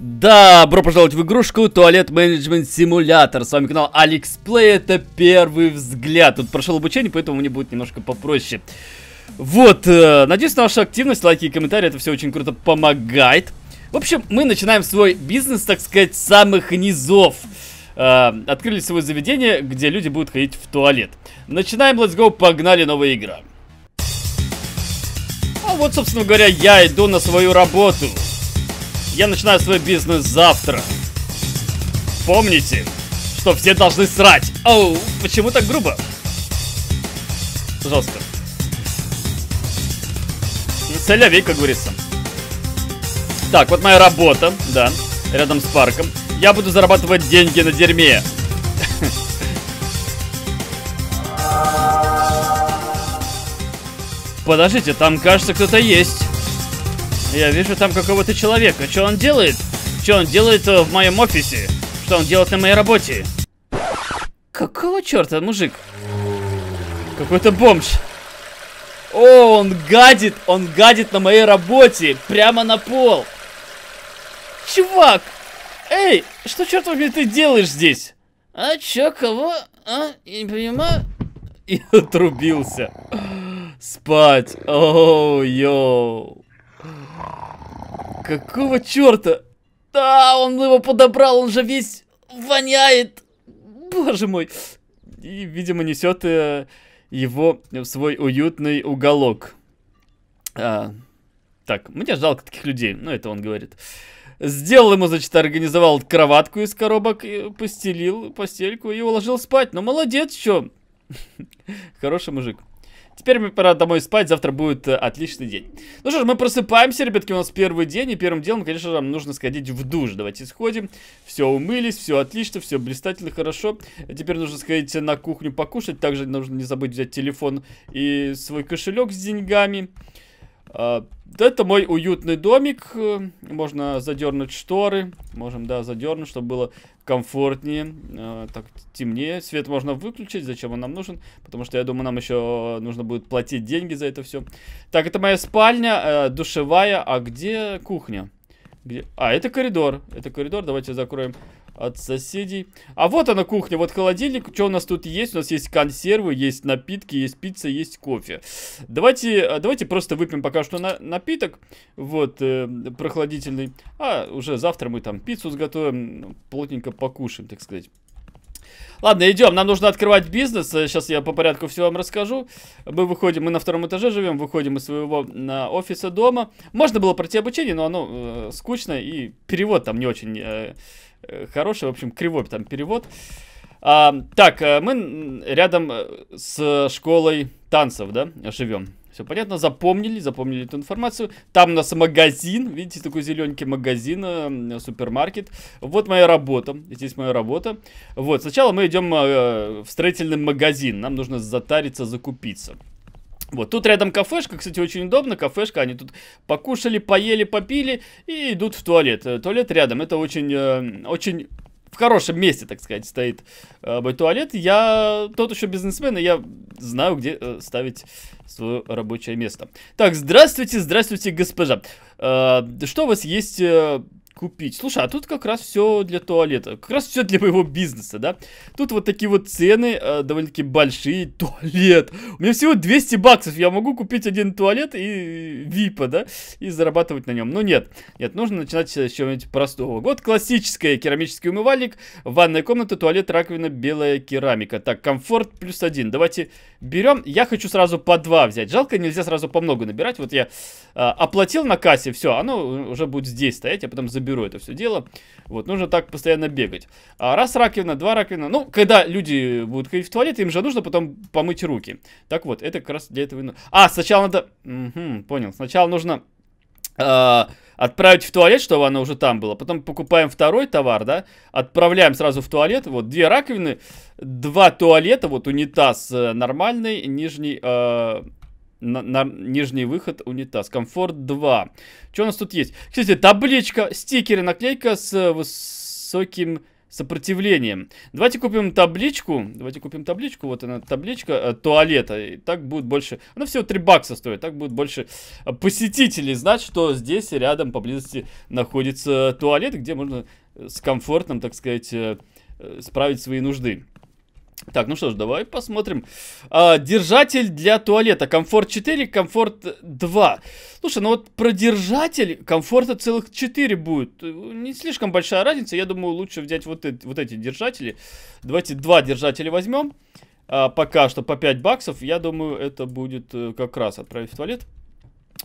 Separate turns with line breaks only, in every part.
Добро пожаловать в игрушку Туалет Менеджмент Симулятор. С вами канал Алекс Плей, это первый взгляд. Тут прошел обучение, поэтому мне будет немножко попроще. Вот, э, надеюсь на вашу активность, лайки и комментарии, это все очень круто помогает. В общем, мы начинаем свой бизнес, так сказать, с самых низов. Э, открыли свое заведение, где люди будут ходить в туалет. Начинаем, let's go, погнали, новая игра. А вот, собственно говоря, я иду на свою работу. Я начинаю свой бизнес завтра. Помните, что все должны срать. Оу, почему так грубо? Жестко. Соляви, как говорится. Так, вот моя работа, да, рядом с парком. Я буду зарабатывать деньги на дерьме. Подождите, там, кажется, кто-то есть. Я вижу там какого-то человека. Что он делает? Что он делает э, в моем офисе? Что он делает на моей работе? Какого черта, мужик? Какой-то бомж. О, он гадит, он гадит на моей работе, прямо на пол. Чувак, эй, что, черт возьми, ты делаешь здесь? А чё, кого? А, я не понимаю. И отрубился. Спать. О, oh, йоу. Какого черта? Да, он его подобрал, он же весь воняет. Боже мой. И, видимо, несет э, его в свой уютный уголок. А, так, мне жалко таких людей. Ну, это он говорит. Сделал ему, значит, организовал кроватку из коробок, и постелил постельку и уложил спать. Ну, молодец, что. Хороший мужик. Теперь мне пора домой спать, завтра будет э, отличный день. Ну что ж, мы просыпаемся, ребятки, у нас первый день, и первым делом, конечно же, нам нужно сходить в душ. Давайте сходим, все умылись, все отлично, все блистательно, хорошо. Теперь нужно сходить на кухню покушать, также нужно не забыть взять телефон и свой кошелек с деньгами. А, это мой уютный домик. Э, можно задернуть шторы. Можем, да, задернуть, чтобы было комфортнее. Э, так темнее. Свет можно выключить. Зачем он нам нужен? Потому что, я думаю, нам еще нужно будет платить деньги за это все. Так, это моя спальня, э, душевая. А где кухня? Где? А, это коридор. Это коридор. Давайте закроем от соседей. А вот она кухня, вот холодильник. Что у нас тут есть? У нас есть консервы, есть напитки, есть пицца, есть кофе. Давайте, э, давайте просто выпьем пока что на, напиток, вот, э, прохладительный. А уже завтра мы там пиццу сготовим, плотненько покушаем, так сказать. Ладно, идем, нам нужно открывать бизнес. Сейчас э, я по порядку все вам расскажу. Мы выходим, мы на втором этаже живем, выходим из своего на офиса дома. Можно было пройти обучение, но оно э, скучно и перевод там не очень... Э, Э, хороший, в общем, кривой там перевод. А, так, э, мы рядом э, с школой танцев, да, живем. Все понятно, запомнили, запомнили эту информацию. Там у нас магазин, видите, такой зелененький магазин, супермаркет. Вот моя работа, здесь моя работа. Вот, сначала мы идем в строительный магазин, нам нужно затариться, закупиться. Вот, тут рядом кафешка, кстати, очень удобно, кафешка, они тут покушали, поели, попили и идут в туалет. Э, туалет рядом, это очень, э, очень в хорошем месте, так сказать, стоит э, мой туалет. Я тот еще бизнесмен, и я знаю, где ставить свое рабочее место. Так, здравствуйте, здравствуйте, госпожа. что у вас есть купить. Слушай, а тут как раз все для туалета. Как раз все для моего бизнеса, да? Тут вот такие вот цены, э, довольно-таки большие. Туалет. У меня всего 200 баксов. Я могу купить один туалет и випа, да? И зарабатывать на нем. Но нет. Нет, нужно начинать с чего-нибудь простого. Вот классическая керамический умывальник, ванная комната, туалет, раковина, белая керамика. Так, комфорт плюс один. Давайте берем. Я хочу сразу по два взять. Жалко, нельзя сразу по много набирать. Вот я э, оплатил на кассе, все, оно уже будет здесь стоять, я а потом заберу уберу это все дело. Вот, нужно так постоянно бегать. А раз раковина, два раковина. Ну, когда люди будут ходить в туалет, им же нужно потом помыть руки. Так вот, это как раз для этого и нужно. А, сначала надо... Угу, понял. Сначала нужно э, отправить в туалет, чтобы оно уже там было. Потом покупаем второй товар, да, отправляем сразу в туалет. Вот две раковины, два туалета, вот унитаз э, нормальный, нижний э, на, на нижний выход унитаз. Комфорт 2. Что у нас тут есть? Кстати, табличка, стикеры, наклейка с э, высоким сопротивлением. Давайте купим табличку. Давайте купим табличку. Вот она, табличка э, туалета. И так будет больше... Она всего 3 бакса стоит. Так будет больше э, посетителей знать, что здесь рядом поблизости находится туалет, где можно э, с комфортом, так сказать, э, справить свои нужды. Так, ну что ж, давай посмотрим. А, держатель для туалета. Комфорт 4, комфорт 2. Слушай, ну вот про держатель комфорта целых 4 будет. Не слишком большая разница. Я думаю, лучше взять вот, это, вот эти держатели. Давайте два держателя возьмем. А, пока что по 5 баксов. Я думаю, это будет э, как раз отправить в туалет.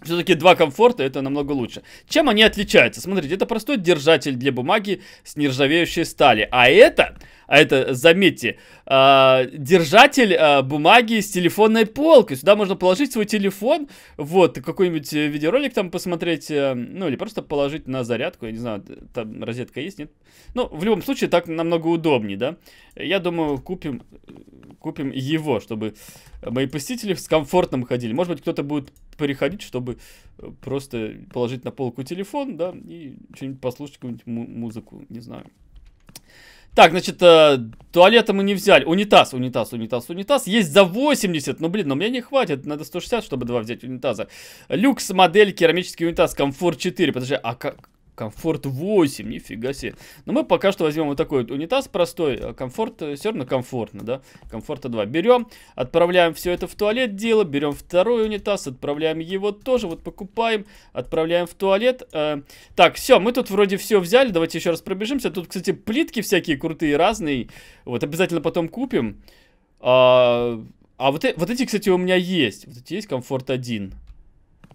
Все-таки два комфорта это намного лучше. Чем они отличаются? Смотрите, это простой держатель для бумаги с нержавеющей стали. А это а это, заметьте, э, держатель э, бумаги с телефонной полкой. Сюда можно положить свой телефон, вот, какой-нибудь э, видеоролик там посмотреть, э, ну, или просто положить на зарядку, я не знаю, там розетка есть, нет? Ну, в любом случае, так намного удобнее, да? Я думаю, купим, купим его, чтобы мои посетители с комфортом ходили. Может быть, кто-то будет переходить, чтобы просто положить на полку телефон, да, и что-нибудь послушать, какую-нибудь музыку, не знаю. Так, значит, э, туалета мы не взяли. Унитаз, унитаз, унитаз, унитаз. Есть за 80, но, ну, блин, но мне не хватит. Надо 160, чтобы два взять унитаза. Люкс модель керамический унитаз, комфорт 4. Подожди, а как, Комфорт 8, нифига себе. Но мы пока что возьмем вот такой вот унитаз простой. Э, комфорт, э, все равно комфортно, да? Комфорта 2. Берем, отправляем все это в туалет дело, берем второй унитаз, отправляем его тоже, вот покупаем, отправляем в туалет. Э, так, все, мы тут вроде все взяли, давайте еще раз пробежимся. Тут, кстати, плитки всякие крутые, разные. Вот, обязательно потом купим. А, а вот, э, вот эти, кстати, у меня есть. Вот эти есть комфорт 1.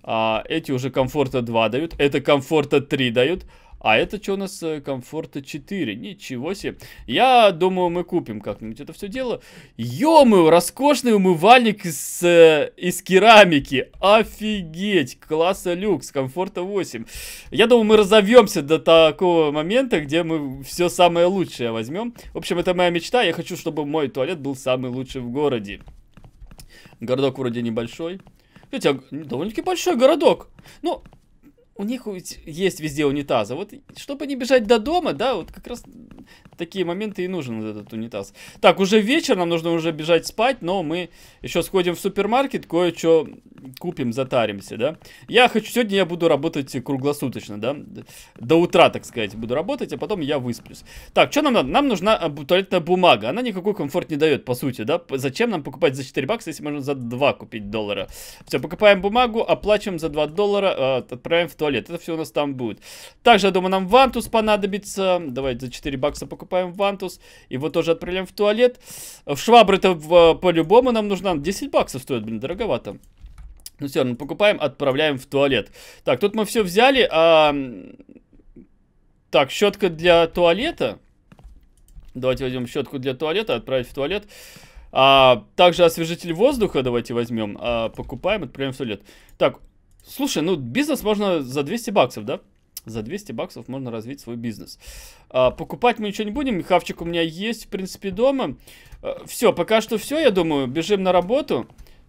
А эти уже комфорта 2 дают. Это комфорта 3 дают. А это что у нас э, комфорта 4? Ничего себе. Я думаю, мы купим как-нибудь это все дело. Ё-моё, роскошный умывальник из, э, из керамики. Офигеть. Класса люкс, комфорта 8. Я думаю, мы разовьемся до такого момента, где мы все самое лучшее возьмем. В общем, это моя мечта. Я хочу, чтобы мой туалет был самый лучший в городе. Городок вроде небольшой. Ведь я довольно-таки большой городок. Ну, у них есть везде унитазы. А вот чтобы не бежать до дома, да, вот как раз такие моменты и нужен вот этот унитаз. Так, уже вечер, нам нужно уже бежать спать, но мы еще сходим в супермаркет, кое-что купим, затаримся, да. Я хочу, сегодня я буду работать круглосуточно, да, до утра, так сказать, буду работать, а потом я высплюсь. Так, что нам надо? Нам нужна э, туалетная бумага, она никакой комфорт не дает, по сути, да. Зачем нам покупать за 4 бакса, если можно за 2 купить доллара? Все, покупаем бумагу, оплачиваем за 2 доллара, э, отправим в туалет туалет. Это все у нас там будет. Также, я думаю, нам вантус понадобится. Давайте за 4 бакса покупаем вантус. Его тоже отправляем в туалет. Э, Швабра-то э, по-любому нам нужна. 10 баксов стоит, блин, дороговато. Ну все, мы ну, покупаем, отправляем в туалет. Так, тут мы все взяли. А... Так, щетка для туалета. Давайте возьмем щетку для туалета, отправить в туалет. А, также освежитель воздуха давайте возьмем. А, покупаем, отправим в туалет. Так, Слушай, ну бизнес можно за 200 баксов, да? За 200 баксов можно развить свой бизнес. А, покупать мы ничего не будем. Хавчик у меня есть, в принципе, дома. А, все, пока что все, я думаю. Бежим на работу.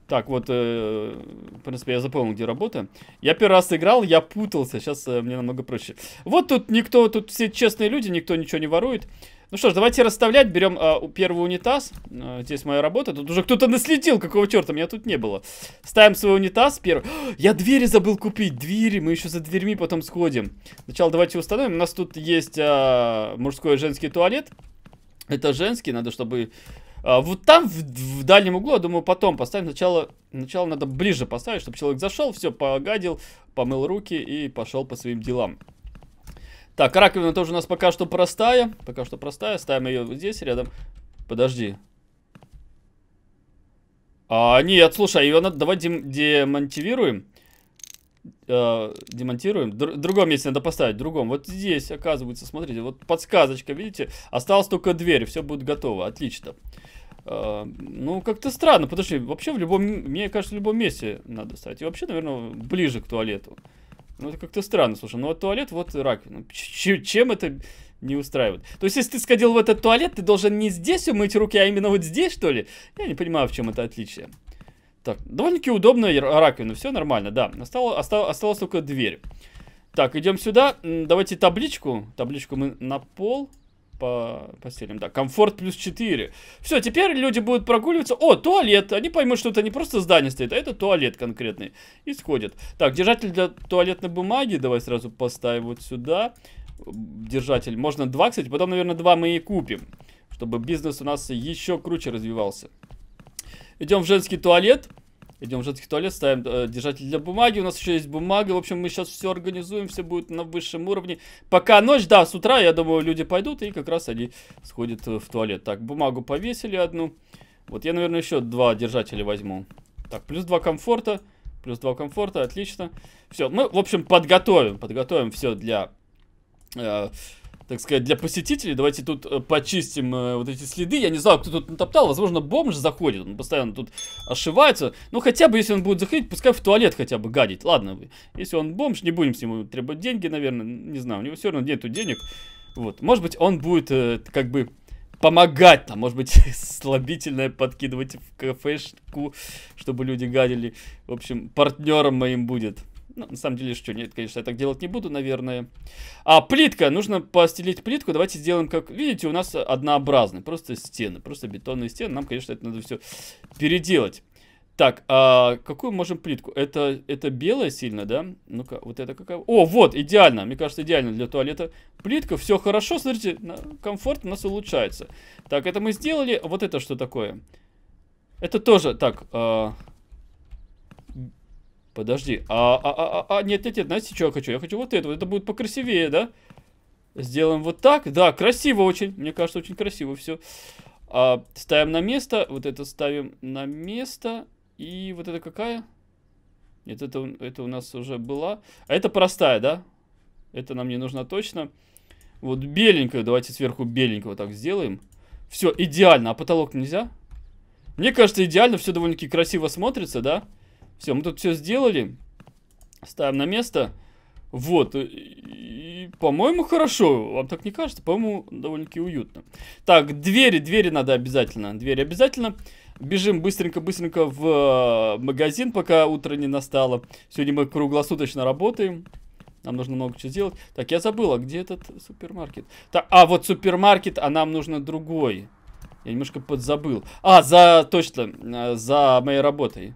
Так, вот, э, в принципе, я запомнил, где работа. Я первый раз играл, я путался. Сейчас э, мне намного проще. Вот тут никто, тут все честные люди, никто ничего не ворует. Ну что ж, давайте расставлять. Берем э, первый унитаз. Э, здесь моя работа. Тут уже кто-то наследил, какого черта, меня тут не было. Ставим свой унитаз первый. О, я двери забыл купить. Двери, мы еще за дверьми потом сходим. Сначала давайте установим. У нас тут есть э, мужской и женский туалет. Это женский, надо, чтобы... А, вот там, в, в дальнем углу, я думаю, потом поставим. Сначала, сначала надо ближе поставить, чтобы человек зашел, все, погадил, помыл руки и пошел по своим делам. Так, раковина тоже у нас пока что простая. Пока что простая. Ставим ее вот здесь, рядом. Подожди. А, нет, слушай, ее надо... Давай дем демонтируем. Э, демонтируем. Др другом месте надо поставить, другом. Вот здесь, оказывается, смотрите, вот подсказочка, видите? Осталась только дверь, все будет готово. Отлично. Э, ну, как-то странно, Подожди. вообще в любом... Мне кажется, в любом месте надо ставить. И вообще, наверное, ближе к туалету. Ну, это как-то странно, слушай. Ну, вот а туалет, вот раковина. Ч чем это не устраивает? То есть, если ты сходил в этот туалет, ты должен не здесь умыть руки, а именно вот здесь, что ли? Я не понимаю, в чем это отличие. Так, довольно-таки удобная раковина, все нормально, да. Остало, осталось, осталось только дверь. Так, идем сюда. Давайте табличку. Табличку мы на пол по постелям, да. Комфорт плюс 4. Все, теперь люди будут прогуливаться. О, туалет. Они поймут, что это не просто здание стоит, а это туалет конкретный. И сходят. Так, держатель для туалетной бумаги. Давай сразу поставим вот сюда. Держатель. Можно два, кстати. Потом, наверное, два мы и купим. Чтобы бизнес у нас еще круче развивался. Идем в женский туалет. Идем в жидкий туалет, ставим э, держатель для бумаги. У нас еще есть бумага. В общем, мы сейчас все организуем, все будет на высшем уровне. Пока ночь, да, с утра, я думаю, люди пойдут, и как раз они сходят э, в туалет. Так, бумагу повесили одну. Вот я, наверное, еще два держателя возьму. Так, плюс два комфорта. Плюс два комфорта, отлично. Все, мы, в общем, подготовим. Подготовим все для... Э, так сказать, для посетителей. Давайте тут э, почистим э, вот эти следы. Я не знаю, кто тут натоптал. Возможно, бомж заходит. Он постоянно тут ошивается. Ну, хотя бы, если он будет заходить, пускай в туалет хотя бы гадить. Ладно, если он бомж, не будем с ним требовать деньги, наверное. Не знаю, у него все равно нету денег. Вот, может быть, он будет э, как бы помогать там, может быть, слабительное подкидывать в кафешку, чтобы люди гадили. В общем, партнером моим будет. Ну, на самом деле, что, нет, конечно, я так делать не буду, наверное. А, плитка. Нужно постелить плитку. Давайте сделаем, как видите, у нас однообразные. Просто стены. Просто бетонные стены. Нам, конечно, это надо все переделать. Так, а какую можем плитку? Это, это белая сильно, да? Ну-ка, вот это какая? О, вот, идеально. Мне кажется, идеально для туалета плитка. Все хорошо, смотрите, комфорт у нас улучшается. Так, это мы сделали. Вот это что такое? Это тоже, так, э, Подожди, а, а, а, а, нет, нет, нет, знаете, что я хочу? Я хочу вот это, вот это будет покрасивее, да? Сделаем вот так, да, красиво очень, мне кажется, очень красиво все. А, ставим на место, вот это ставим на место, и вот это какая? Нет, это, это у нас уже была. А это простая, да? Это нам не нужна точно. Вот беленькая, давайте сверху вот так сделаем. Все, идеально, а потолок нельзя? Мне кажется, идеально, все довольно-таки красиво смотрится, Да. Все, мы тут все сделали. Ставим на место. Вот, по-моему, хорошо. Вам так не кажется? По-моему, довольно-таки уютно. Так, двери, двери надо обязательно. Двери обязательно. Бежим быстренько-быстренько в э, магазин, пока утро не настало. Сегодня мы круглосуточно работаем. Нам нужно много чего сделать. Так, я забыла, где этот супермаркет? Так, а, вот супермаркет, а нам нужно другой. Я немножко подзабыл. А, за, точно, э, за моей работой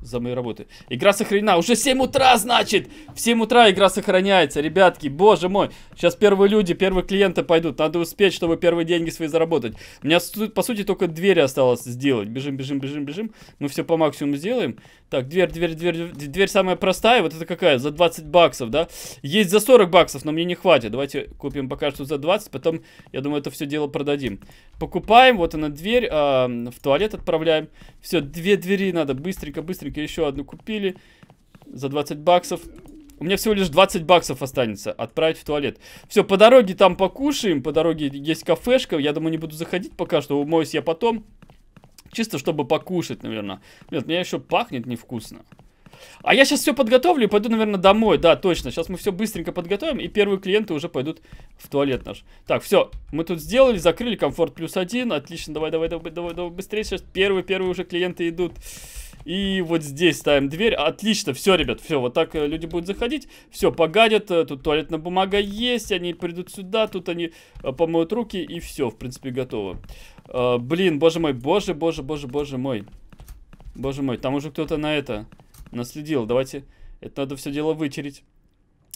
за моей работы. Игра сохранена. Уже 7 утра, значит! В 7 утра игра сохраняется, ребятки. Боже мой. Сейчас первые люди, первые клиенты пойдут. Надо успеть, чтобы первые деньги свои заработать. У меня, по сути, только двери осталось сделать. Бежим, бежим, бежим, бежим. Мы все по максимуму сделаем. Так, дверь, дверь, дверь. Дверь самая простая. Вот это какая? За 20 баксов, да? Есть за 40 баксов, но мне не хватит. Давайте купим пока что за 20. Потом, я думаю, это все дело продадим. Покупаем. Вот она дверь. Э, в туалет отправляем. Все, две двери надо быстренько, быстренько Африка еще одну купили за 20 баксов. У меня всего лишь 20 баксов останется отправить в туалет. Все, по дороге там покушаем, по дороге есть кафешка. Я думаю, не буду заходить пока что, умоюсь я потом. Чисто, чтобы покушать, наверное. Нет, меня еще пахнет невкусно. А я сейчас все подготовлю и пойду, наверное, домой. Да, точно. Сейчас мы все быстренько подготовим, и первые клиенты уже пойдут в туалет наш. Так, все. Мы тут сделали, закрыли комфорт плюс один. Отлично, давай, давай, давай, давай, давай быстрее. Сейчас первые, первые уже клиенты идут. И вот здесь ставим дверь. Отлично, все, ребят, все, вот так э, люди будут заходить. Все, погадят, э, тут туалетная бумага есть, они придут сюда, тут они э, помоют руки, и все, в принципе, готово. Э, блин, боже мой, боже, боже, боже, боже мой. Боже мой, там уже кто-то на это наследил. Давайте, это надо все дело вытереть.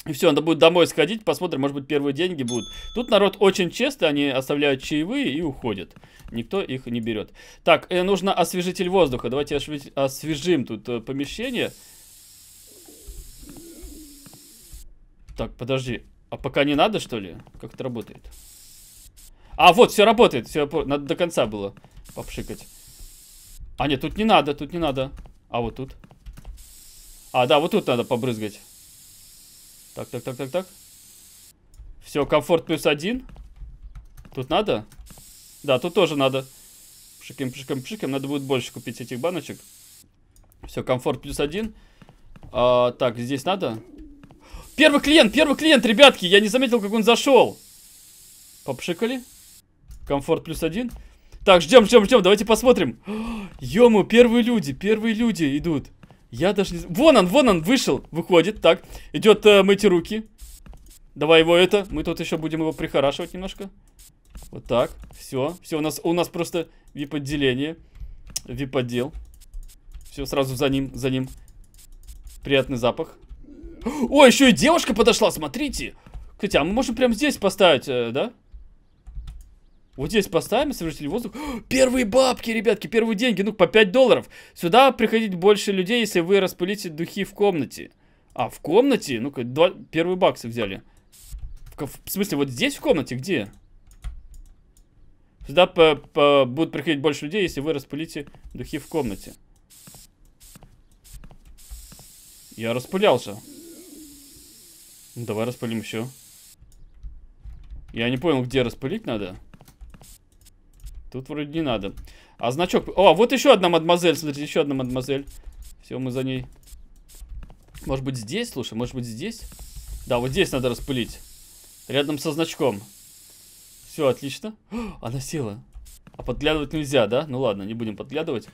И все, надо будет домой сходить, посмотрим, может быть, первые деньги будут. Тут народ очень честный, они оставляют чаевые и уходят. Никто их не берет. Так, э, нужно освежитель воздуха. Давайте освежим тут э, помещение. Так, подожди. А пока не надо, что ли? Как это работает? А, вот, все работает. Все, надо до конца было попшикать. А, нет, тут не надо, тут не надо. А вот тут. А, да, вот тут надо побрызгать. Так, так, так, так, так. Все, комфорт плюс один. Тут надо? Да, тут тоже надо. Пшикаем, пшикаем, пшикаем. Надо будет больше купить этих баночек. Все, комфорт плюс один. А, так, здесь надо? Первый клиент, первый клиент, ребятки. Я не заметил, как он зашел. Попшикали. Комфорт плюс один. Так, ждем, ждем, ждем. Давайте посмотрим. Ё-моё, первые люди, первые люди идут. Я даже не знаю. Вон он, вон он, вышел, выходит, так. Идет э, мыть руки. Давай его это. Мы тут еще будем его прихорашивать немножко. Вот так. Все. Все, у нас, у нас просто вип-отделение. Вип-отдел. Все, сразу за ним, за ним. Приятный запах. О, еще и девушка подошла, смотрите. хотя а мы можем прямо здесь поставить, э, да? Вот здесь поставим совершитель воздуха. О, первые бабки, ребятки, первые деньги. Ну, по 5 долларов. Сюда приходить больше людей, если вы распылите духи в комнате. А, в комнате? Ну-ка, два... первые баксы взяли. В, в смысле, вот здесь в комнате? Где? Сюда по -по будут приходить больше людей, если вы распылите духи в комнате. Я распылялся. Ну, давай распылим еще. Я не понял, где распылить надо. Тут вроде не надо. А значок... О, вот еще одна мадемуазель, смотрите, еще одна мадемуазель. Все, мы за ней. Может быть здесь, слушай, может быть здесь? Да, вот здесь надо распылить. Рядом со значком. Все, отлично. О, она села. А подглядывать нельзя, да? Ну ладно, не будем подглядывать.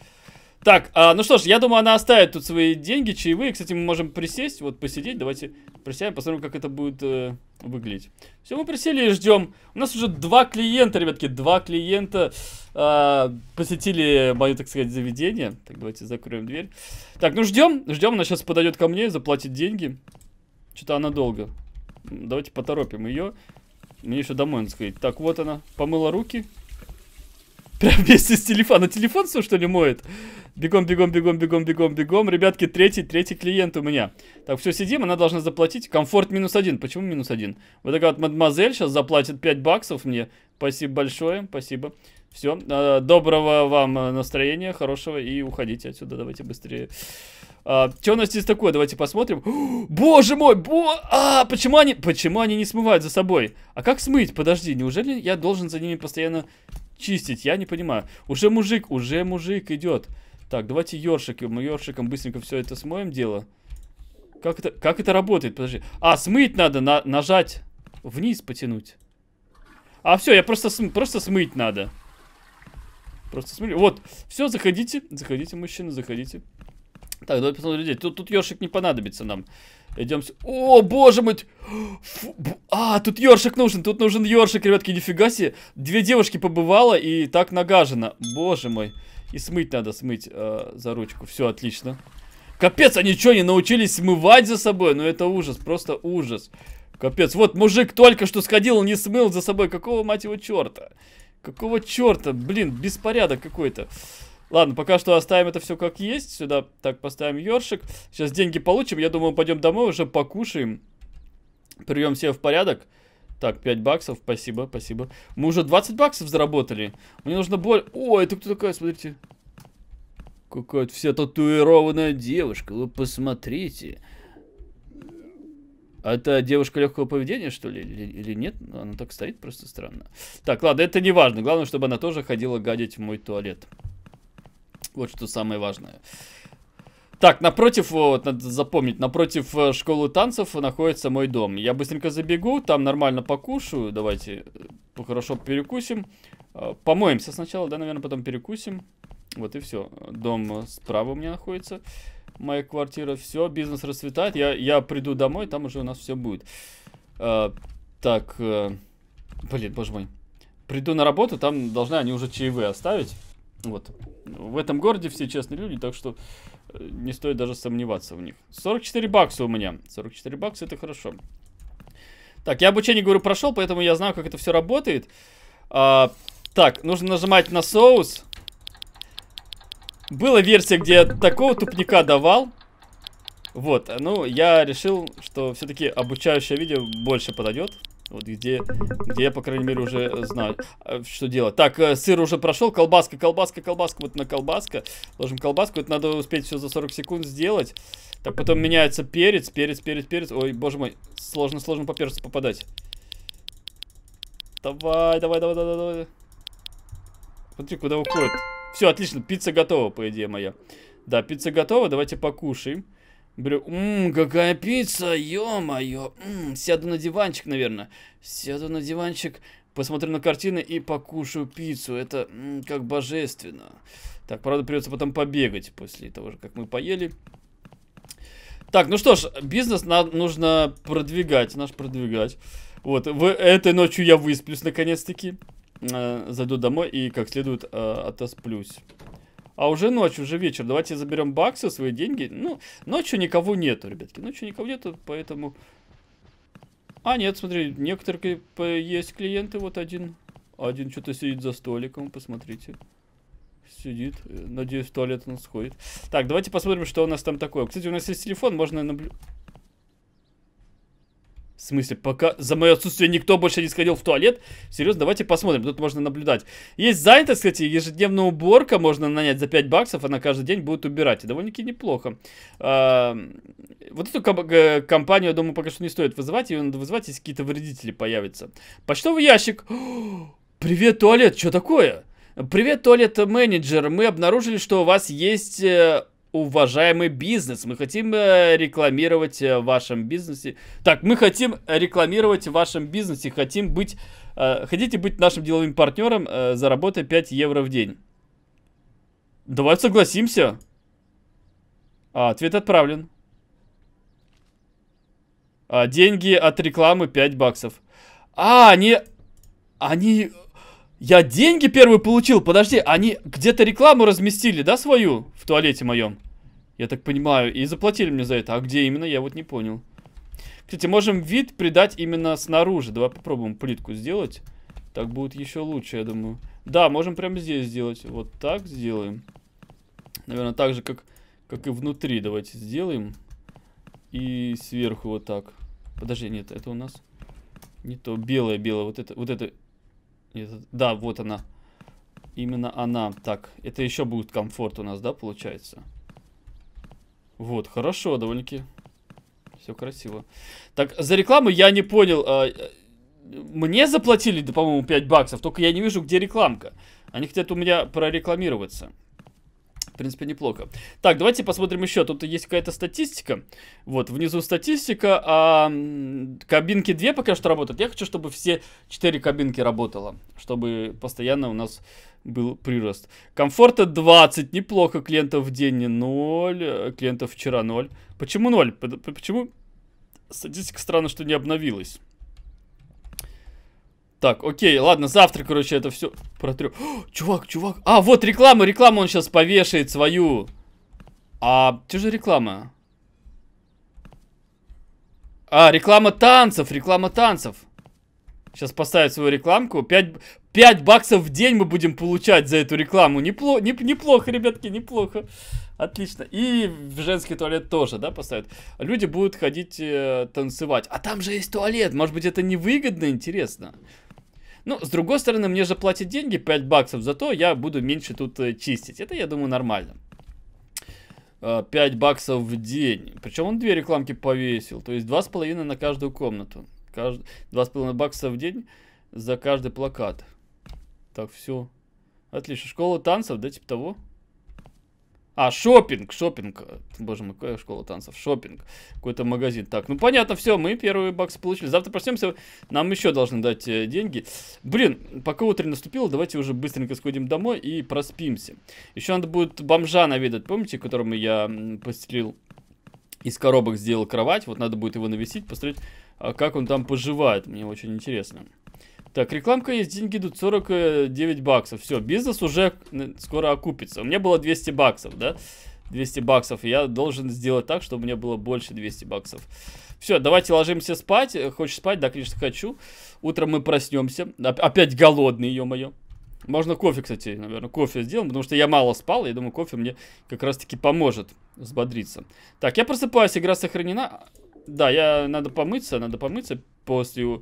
Так, а, ну что ж, я думаю, она оставит тут свои деньги, чаевые. Кстати, мы можем присесть, вот посидеть. Давайте присядем, посмотрим, как это будет э, выглядеть. Все, мы присели и ждем. У нас уже два клиента, ребятки, два клиента э, посетили мое, так сказать, заведение. Так, давайте закроем дверь. Так, ну ждем, ждем. Она сейчас подойдет ко мне, заплатит деньги. Что-то она долго. Давайте поторопим ее. Мне еще домой надо сказать. Так, вот она, помыла руки. Прям вместе с телефона. Телефон все, что ли, моет? Бегом, бегом, бегом, бегом, бегом, бегом. Ребятки, третий, третий клиент у меня. Так, все, сидим, она должна заплатить. Комфорт минус один. Почему минус один? Вот такая вот мадемуазель сейчас заплатит 5 баксов мне. Спасибо большое, спасибо. Все, а, доброго вам э, настроения, хорошего, и уходите отсюда, давайте быстрее. А, что у нас здесь такое? Давайте посмотрим. О, боже мой, бо... А, почему они... Почему они не смывают за собой? А как смыть? Подожди, неужели я должен за ними постоянно чистить, я не понимаю. Уже мужик, уже мужик идет. Так, давайте ёршик, ёршиком быстренько все это смоем дело. Как это, как это работает? Подожди. А, смыть надо, на, нажать. Вниз потянуть. А, все, я просто, см, просто смыть надо. Просто смыть. Вот, все, заходите. Заходите, мужчина, заходите. Так, давайте посмотрим людей. Тут, тут ёршик не понадобится нам. Идем... О, боже мой! Фу... А, тут ёршик нужен, тут нужен ёршик, ребятки, нифига себе. Две девушки побывало и так нагажено. Боже мой. И смыть надо, смыть э, за ручку. Все отлично. Капец, они что, не научились смывать за собой? Ну это ужас, просто ужас. Капец, вот мужик только что сходил, не смыл за собой. Какого, мать его, черта? Какого черта? Блин, беспорядок какой-то. Ладно, пока что оставим это все как есть. Сюда так поставим ёршик. Сейчас деньги получим. Я думаю, пойдем домой, уже покушаем. Приведем себя в порядок. Так, 5 баксов, спасибо, спасибо. Мы уже 20 баксов заработали. Мне нужно боль... О, это кто такая, смотрите. Какая-то вся татуированная девушка, вы посмотрите. А это девушка легкого поведения, что ли, или, или нет? Она так стоит, просто странно. Так, ладно, это не важно. Главное, чтобы она тоже ходила гадить в мой туалет. Вот что самое важное. Так, напротив, вот, надо запомнить, напротив э, школы танцев находится мой дом. Я быстренько забегу, там нормально покушаю. Давайте э, хорошо перекусим. Э, помоемся сначала, да, наверное, потом перекусим. Вот и все. Дом справа у меня находится. Моя квартира. Все, бизнес расцветает. Я, я приду домой, там уже у нас все будет. А, так, блин, боже мой. Приду на работу, там должны они уже чаевые оставить. Вот. В этом городе все честные люди, так что э, не стоит даже сомневаться в них. 44 бакса у меня. 44 бакса это хорошо. Так, я обучение, говорю, прошел, поэтому я знаю, как это все работает. А, так, нужно нажимать на соус. Была версия, где я такого тупника давал. Вот, ну, я решил, что все-таки обучающее видео больше подойдет. Вот где, где я, по крайней мере, уже знаю, э, что делать. Так, э, сыр уже прошел, колбаска, колбаска, колбаска, вот на колбаска. Ложим колбаску, это надо успеть все за 40 секунд сделать. Так, потом меняется перец, перец, перец, перец. Ой, боже мой, сложно, сложно по перцу попадать. Давай, давай, давай, давай, давай. Смотри, куда уходит. Все, отлично, пицца готова, по идее моя. Да, пицца готова, давайте покушаем. Говорю, ммм, какая пицца, ё-моё. сяду на диванчик, наверное. Сяду на диванчик, посмотрю на картины и покушаю пиццу. Это м как божественно. Так, правда, придется потом побегать после того же, как мы поели. Так, ну что ж, бизнес нам нужно продвигать, наш продвигать. Вот, в этой ночью я высплюсь наконец-таки. Э, зайду домой и как следует э, отосплюсь. А уже ночь, уже вечер. Давайте заберем баксы, свои деньги. Ну, ночью никого нету, ребятки. Ночью никого нету, поэтому... А, нет, смотри, некоторые есть клиенты. Вот один. Один что-то сидит за столиком, посмотрите. Сидит. Э, надеюсь, в туалет он сходит. Так, давайте посмотрим, что у нас там такое. Кстати, у нас есть телефон, можно наблюдать. В смысле, пока за мое отсутствие никто больше не сходил в туалет? Серьезно, давайте посмотрим, тут можно наблюдать. Есть занятость, кстати, ежедневная уборка, можно нанять за 5 баксов, она каждый день будет убирать. И довольно-таки неплохо. А, вот эту э, компанию, я думаю, пока что не стоит вызывать, ее надо вызывать, если какие-то вредители появятся. Почтовый ящик. О, привет, туалет, что такое? Привет, туалет-менеджер, мы обнаружили, что у вас есть э, уважаемый бизнес. Мы хотим э, рекламировать э, в вашем бизнесе. Так, мы хотим рекламировать в вашем бизнесе. Хотим быть, э, хотите быть нашим деловым партнером, заработать 5 евро в день. Давай согласимся. А, ответ отправлен. А, деньги от рекламы 5 баксов. А, они... Они я деньги первые получил, подожди, они где-то рекламу разместили, да, свою? В туалете моем. Я так понимаю, и заплатили мне за это. А где именно, я вот не понял. Кстати, можем вид придать именно снаружи. Давай попробуем плитку сделать. Так будет еще лучше, я думаю. Да, можем прямо здесь сделать. Вот так сделаем. Наверное, так же, как, как и внутри. Давайте сделаем. И сверху вот так. Подожди, нет, это у нас не то. Белое-белое. Вот это, вот это это, да, вот она. Именно она. Так, это еще будет комфорт у нас, да, получается? Вот, хорошо довольно-таки. Все красиво. Так, за рекламу я не понял. А, э, мне заплатили, да, по-моему, 5 баксов, только я не вижу, где рекламка. Они хотят у меня прорекламироваться. В принципе, неплохо. Так, давайте посмотрим еще. Тут есть какая-то статистика. Вот, внизу статистика. А, кабинки две, пока что работают. Я хочу, чтобы все четыре кабинки работало. Чтобы постоянно у нас был прирост. Комфорта 20. Неплохо. Клиентов в день 0. Э, клиентов вчера 0. Почему 0? Почему статистика странно, что не обновилась? Так, окей, ладно, завтра, короче, это все протрю. О, чувак, чувак. А, вот реклама, реклама он сейчас повешает свою. А, что же реклама? А, реклама танцев, реклама танцев. Сейчас поставит свою рекламку. 5, 5 баксов в день мы будем получать за эту рекламу. Непло, не, неплохо, ребятки, неплохо. Отлично. И в женский туалет тоже, да, поставят. Люди будут ходить э, танцевать. А там же есть туалет. Может быть, это невыгодно, интересно? Ну, с другой стороны, мне же платят деньги, 5 баксов, зато я буду меньше тут э, чистить. Это, я думаю, нормально. 5 э, баксов в день. Причем он две рекламки повесил. То есть 2,5 на каждую комнату. кажд 2,5 бакса в день за каждый плакат. Так, все. Отлично. Школа танцев, да, типа того. А, шопинг, шопинг. Боже мой, какая школа танцев. Шопинг. Какой-то магазин. Так, ну понятно, все, мы первые баксы получили. Завтра проснемся, нам еще должны дать э, деньги. Блин, пока утро наступило, давайте уже быстренько сходим домой и проспимся. Еще надо будет бомжа наведать, помните, которому я постелил из коробок сделал кровать. Вот надо будет его навесить, посмотреть, а, как он там поживает. Мне очень интересно. Так, рекламка есть, деньги идут 49 баксов. Все, бизнес уже скоро окупится. У меня было 200 баксов, да? 200 баксов. И я должен сделать так, чтобы у меня было больше 200 баксов. Все, давайте ложимся спать. Хочешь спать? Да, конечно, хочу. Утром мы проснемся. Опять голодный, ё-моё. Можно кофе, кстати, наверное, кофе сделаем, потому что я мало спал, и я думаю, кофе мне как раз-таки поможет взбодриться. Так, я просыпаюсь, игра сохранена. Да, я надо помыться, надо помыться после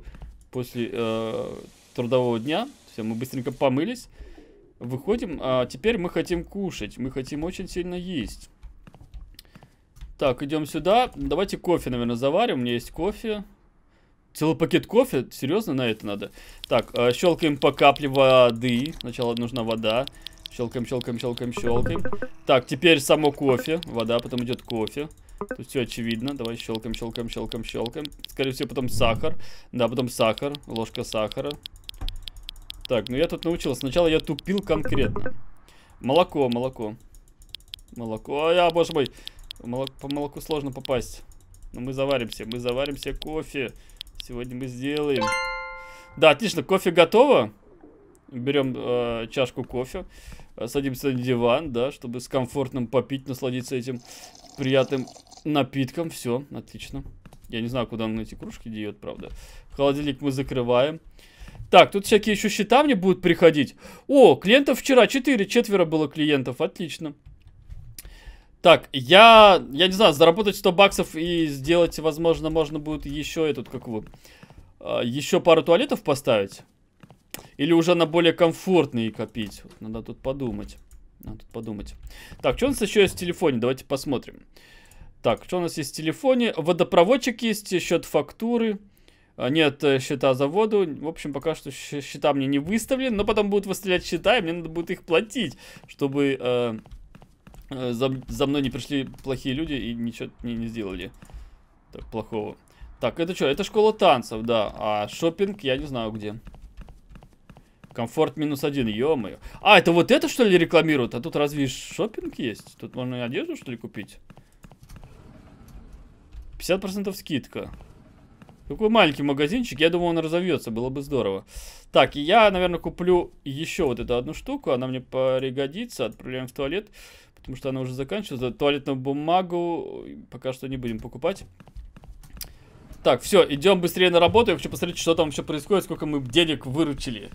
после э, трудового дня. Все, мы быстренько помылись, выходим. А теперь мы хотим кушать, мы хотим очень сильно есть. Так, идем сюда. Давайте кофе, наверное, заварим. У меня есть кофе. Целый пакет кофе? Серьезно, на это надо? Так, э, щелкаем по капле воды. Сначала нужна вода. Щелкаем, щелкаем, щелкаем, щелкаем. Так, теперь само кофе. Вода, потом идет кофе. Тут все очевидно. Давай щелкаем, щелкаем, щелкаем, щелкаем. Скорее всего, потом сахар. Да, потом сахар. Ложка сахара. Так, ну я тут научился. Сначала я тупил конкретно. Молоко, молоко. Молоко. А я, боже мой. Молок, по молоку сложно попасть. Но мы заваримся. Мы заваримся кофе. Сегодня мы сделаем. Да, отлично. Кофе готово. Берем э, чашку кофе. Садимся на диван, да, чтобы с комфортным попить, насладиться этим приятным напитком. Все, отлично. Я не знаю, куда он эти кружки дает, правда. Холодильник мы закрываем. Так, тут всякие еще счета мне будут приходить. О, клиентов вчера 4, четверо было клиентов, отлично. Так, я, я не знаю, заработать 100 баксов и сделать, возможно, можно будет еще этот, как его, а, еще пару туалетов поставить. Или уже на более комфортные копить. Вот, надо тут подумать. Надо тут подумать. Так, что у нас еще есть в телефоне? Давайте посмотрим. Так, что у нас есть в телефоне? Водопроводчик есть, счет фактуры. А, нет э, счета за воду. В общем, пока что счета мне не выставлены. Но потом будут выставлять счета, и мне надо будет их платить, чтобы э, э за, за мной не пришли плохие люди и ничего мне не сделали так, плохого. Так, это что? Это школа танцев, да. А шопинг я не знаю где. Комфорт минус один, ё-моё. А, это вот это, что ли, рекламируют? А тут разве шопинг есть? Тут можно одежду, что ли, купить? 50% скидка. Какой маленький магазинчик. Я думаю, он разовьется. Было бы здорово. Так, я, наверное, куплю еще вот эту одну штуку. Она мне пригодится. Отправляем в туалет. Потому что она уже заканчивается. Туалетную бумагу пока что не будем покупать. Так, все, идем быстрее на работу. Я хочу посмотреть, что там вообще происходит, сколько мы денег выручили.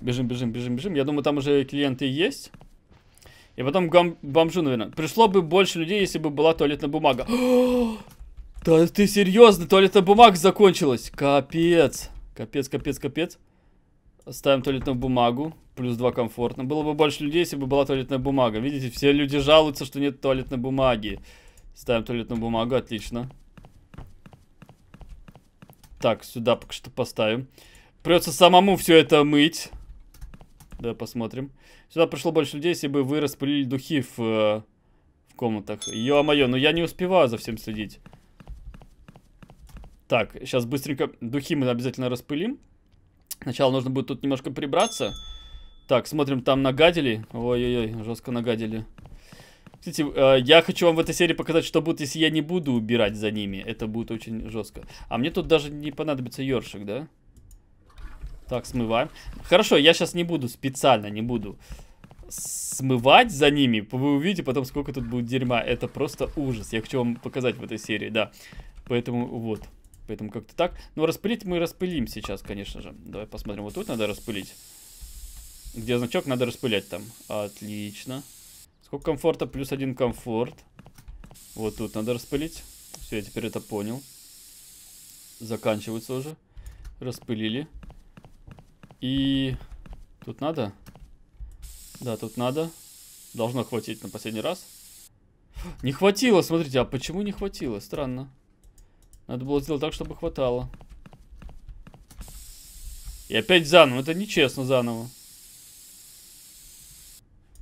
Бежим, бежим, бежим, бежим. Я думаю, там уже клиенты есть. И потом гам бомжу, наверное. Пришло бы больше людей, если бы была туалетная бумага. Да ты серьезно? Туалетная бумага закончилась. Капец. Капец, капец, капец. Ставим туалетную бумагу. Плюс 2 комфортно. Было бы больше людей, если бы была туалетная бумага. Видите, все люди жалуются, что нет туалетной бумаги. Ставим туалетную бумагу, отлично. Так, сюда пока что поставим. Придется самому все это мыть. Да, посмотрим. Сюда пришло больше людей, если бы вы распылили духи в, э, в комнатах. Ё-моё, но ну я не успеваю за всем следить. Так, сейчас быстренько духи мы обязательно распылим. Сначала нужно будет тут немножко прибраться. Так, смотрим, там нагадили. Ой-ой-ой, жестко нагадили. Кстати, э, я хочу вам в этой серии показать, что будет, если я не буду убирать за ними. Это будет очень жестко. А мне тут даже не понадобится ёршик, да? Так, смываем. Хорошо, я сейчас не буду, специально не буду смывать за ними. Вы увидите потом, сколько тут будет дерьма. Это просто ужас. Я хочу вам показать в этой серии, да. Поэтому вот. Поэтому как-то так. Но ну, распылить мы распылим сейчас, конечно же. Давай посмотрим. Вот тут надо распылить. Где значок, надо распылять там. Отлично. Сколько комфорта? Плюс один комфорт. Вот тут надо распылить. Все, я теперь это понял. Заканчивается уже. Распылили. И тут надо. Да, тут надо. Должно хватить на последний раз. Не хватило, смотрите. А почему не хватило? Странно. Надо было сделать так, чтобы хватало. И опять заново. Это нечестно заново.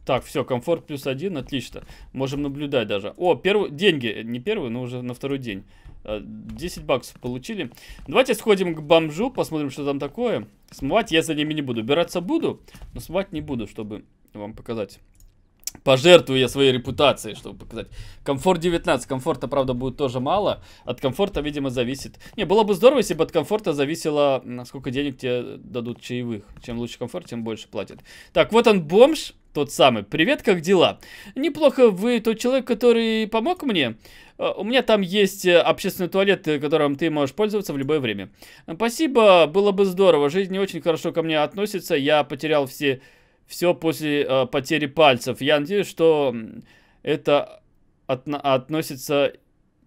Так, все, комфорт плюс один, отлично. Можем наблюдать даже. О, первый, деньги, не первый, но уже на второй день. 10 э, баксов получили. Давайте сходим к бомжу, посмотрим, что там такое. Смывать я за ними не буду. Убираться буду, но смывать не буду, чтобы вам показать. Пожертвую я своей репутацией, чтобы показать. Комфорт 19. Комфорта, правда, будет тоже мало. От комфорта, видимо, зависит. Не, было бы здорово, если бы от комфорта зависело, сколько денег тебе дадут чаевых. Чем лучше комфорт, тем больше платят. Так, вот он, бомж. Тот самый. Привет, как дела? Неплохо, вы тот человек, который помог мне. Э, у меня там есть э, общественный туалет, э, которым ты можешь пользоваться в любое время. Спасибо, было бы здорово. Жизнь не очень хорошо ко мне относится. Я потерял все все после э, потери пальцев. Я надеюсь, что это от, относится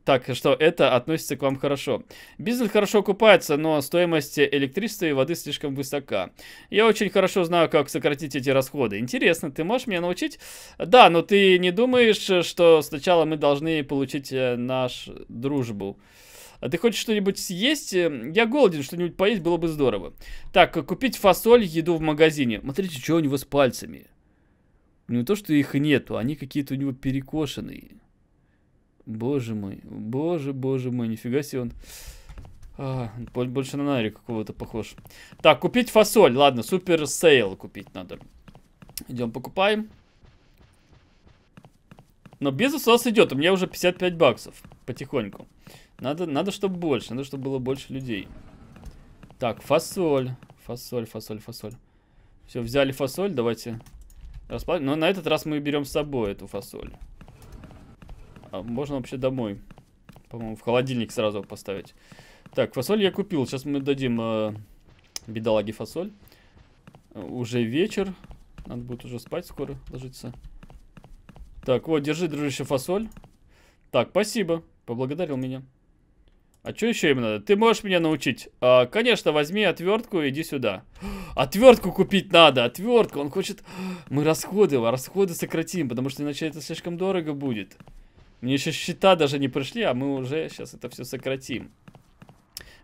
так, что это относится к вам хорошо. Бизнес хорошо купается, но стоимость электричества и воды слишком высока. Я очень хорошо знаю, как сократить эти расходы. Интересно, ты можешь меня научить? Да, но ты не думаешь, что сначала мы должны получить э, наш дружбу? А ты хочешь что-нибудь съесть? Э, я голоден, что-нибудь поесть было бы здорово. Так, э, купить фасоль, еду в магазине. Смотрите, что у него с пальцами. Ну, не то, что их нету, они какие-то у него перекошенные. Боже мой, боже, боже мой, нифига себе он... А, больше на Нари какого-то похож. Так, купить фасоль, ладно, супер сейл купить надо. Идем покупаем. Но Безус у нас идет. У меня уже 55 баксов. Потихоньку. Надо, надо, чтобы больше. Надо, чтобы было больше людей. Так, фасоль. Фасоль, фасоль, фасоль. Все, взяли фасоль. Давайте расплатим. Но на этот раз мы берем с собой эту фасоль. А можно вообще домой. По-моему, в холодильник сразу поставить. Так, фасоль я купил. Сейчас мы дадим э, бедолаге фасоль. Э, уже вечер. Надо будет уже спать скоро ложиться. Так, вот, держи, дружище, фасоль. Так, спасибо. Поблагодарил меня. А что еще им надо? Ты можешь меня научить? А, конечно, возьми отвертку и иди сюда. Отвертку купить надо, отвертку. Он хочет... Мы расходы, а расходы сократим, потому что иначе это слишком дорого будет. Мне еще счета даже не пришли, а мы уже сейчас это все сократим.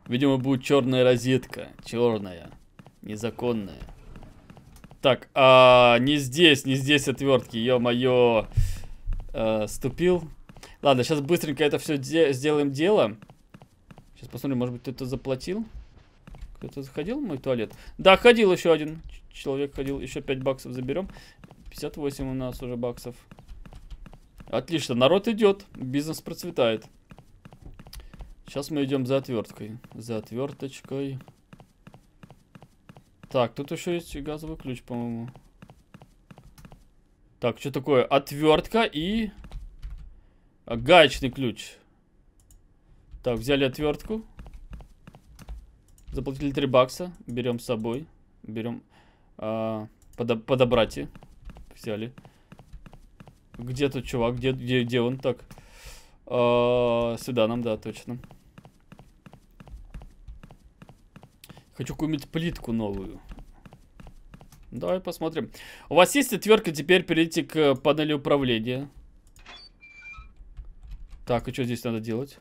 Видимо, будет черная розетка. Черная. Незаконная. Так, а, не здесь, не здесь отвертки, ё-моё. А, ступил. Ладно, сейчас быстренько это все де сделаем дело. Сейчас посмотрим, может быть, кто-то заплатил? Кто-то заходил в мой туалет? Да, ходил еще один. человек ходил, еще 5 баксов заберем. 58 у нас уже баксов. Отлично, народ идет, бизнес процветает. Сейчас мы идем за отверткой. За отверточкой. Так, тут еще есть газовый ключ, по-моему. Так, что такое? Отвертка и гаечный ключ. Так, взяли отвертку. Заплатили 3 бакса. Берем с собой. Берем. А, подо подобрать. И. Взяли. Где тут чувак? Где, где, где он? Так. А, сюда нам, да, точно. Хочу какую-нибудь плитку новую. Давай посмотрим. У вас есть отвертка, теперь перейти к э, панели управления. Так, и что здесь надо делать?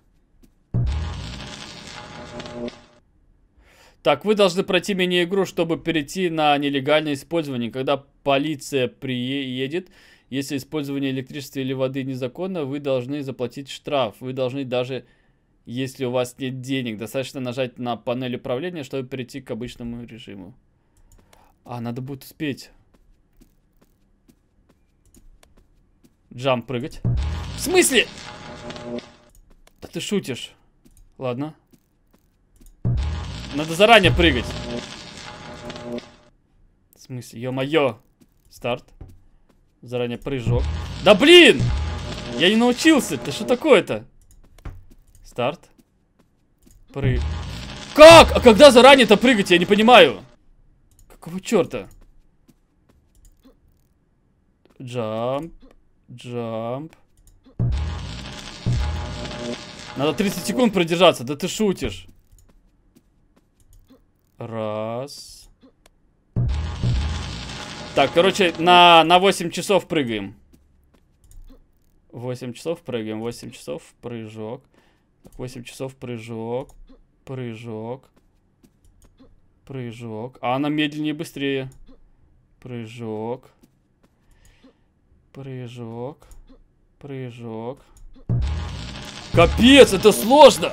Так, вы должны пройти мини-игру, чтобы перейти на нелегальное использование. Когда полиция приедет, если использование электричества или воды незаконно, вы должны заплатить штраф. Вы должны даже если у вас нет денег, достаточно нажать на панель управления, чтобы перейти к обычному режиму. А, надо будет успеть. Джамп прыгать. В смысле? Да ты шутишь. Ладно. Надо заранее прыгать. В смысле? Ё-моё. Старт. Заранее прыжок. Да блин! Я не научился. Ты что такое-то? Старт. Прыг. Как? А когда заранее-то прыгать? Я не понимаю. Какого черта? Джамп. Джамп. Надо 30 секунд продержаться. Да ты шутишь. Раз. Так, короче, на, на 8 часов прыгаем. 8 часов прыгаем, 8 часов прыжок. Так, 8 часов прыжок. Прыжок. Прыжок. А она медленнее, быстрее. Прыжок. Прыжок. Прыжок. Капец, это сложно!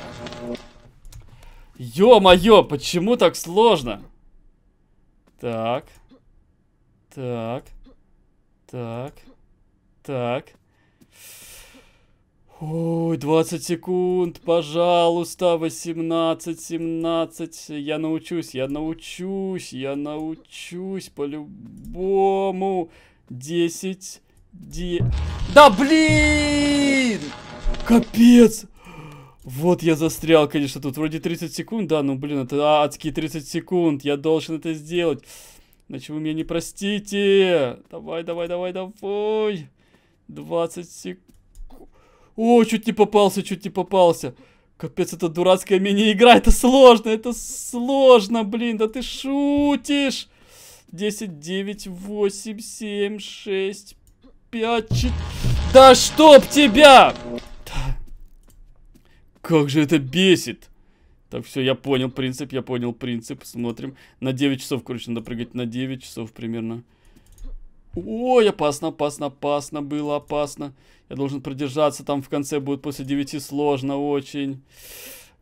Ё-моё, почему так сложно? Так. Так. Так. Так. Ой, 20 секунд, пожалуйста, 18, 17. Я научусь, я научусь, я научусь по-любому. 10, 10. Да блин! Капец! Вот я застрял, конечно, тут вроде 30 секунд, да, ну блин, это адские 30 секунд, я должен это сделать. Иначе вы меня не простите. Давай, давай, давай, давай. 20 секунд. О, чуть не попался, чуть не попался. Капец, это дурацкая мини-игра, это сложно, это сложно, блин, да ты шутишь. 10, 9, 8, 7, 6, 5, 4... Да чтоб тебя! Как же это бесит. Так, все, я понял принцип, я понял принцип. Смотрим. На 9 часов, короче, надо прыгать на 9 часов примерно. Ой, опасно, опасно, опасно, было опасно. Я должен продержаться, там в конце будет после 9 сложно очень.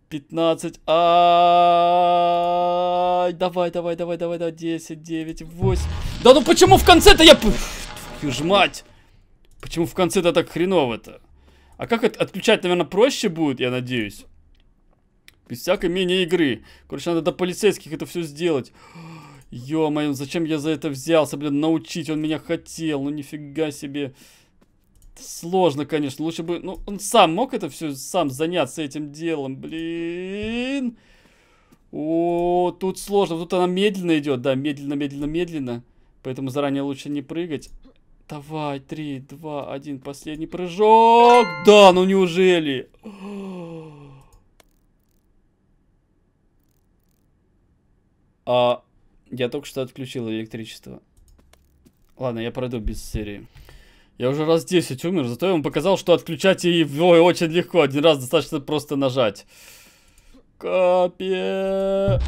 15. А давай, давай, давай, давай, давай. 10, 9, 8. Да ну почему в конце-то я... Твою ж мать. Почему в конце-то так хреново-то? А как это отключать, наверное, проще будет, я надеюсь. Без всякой мини-игры. Короче, надо до полицейских это все сделать. Ё-моё, зачем я за это взялся, блин, научить? Он меня хотел, ну нифига себе. Сложно, конечно. Лучше бы... Ну, он сам мог это все, сам заняться этим делом. Блин. О, тут сложно. Тут она медленно идет, да, медленно, медленно, медленно. Поэтому заранее лучше не прыгать. Давай, три, два, один, последний прыжок. Да, ну неужели? А, я только что отключил электричество. Ладно, я пройду без серии. Я уже раз 10 умер, зато я вам показал, что отключать его очень легко. Один раз достаточно просто нажать. Капец.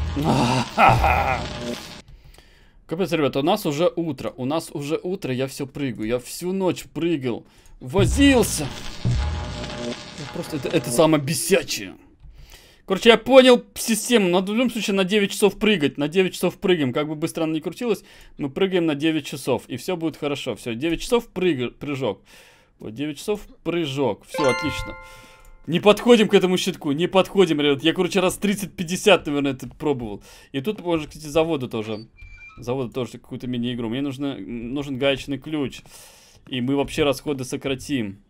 Капец, ребята, у нас уже утро. У нас уже утро, я все прыгаю. Я всю ночь прыгал. Возился. просто... Это, это самое бесячее. Короче, я понял систему. Надо в любом случае на 9 часов прыгать. На 9 часов прыгаем. Как бы быстро она не крутилась, мы прыгаем на 9 часов. И все будет хорошо. Все, 9 часов прыг... прыжок. Вот, 9 часов прыжок. Все, отлично. Не подходим к этому щитку, не подходим, ребят. Я, короче, раз 30-50, наверное, это пробовал. И тут, может, кстати, заводу тоже. Заводу тоже какую-то мини-игру. Мне нужно, нужен гаечный ключ. И мы вообще расходы сократим.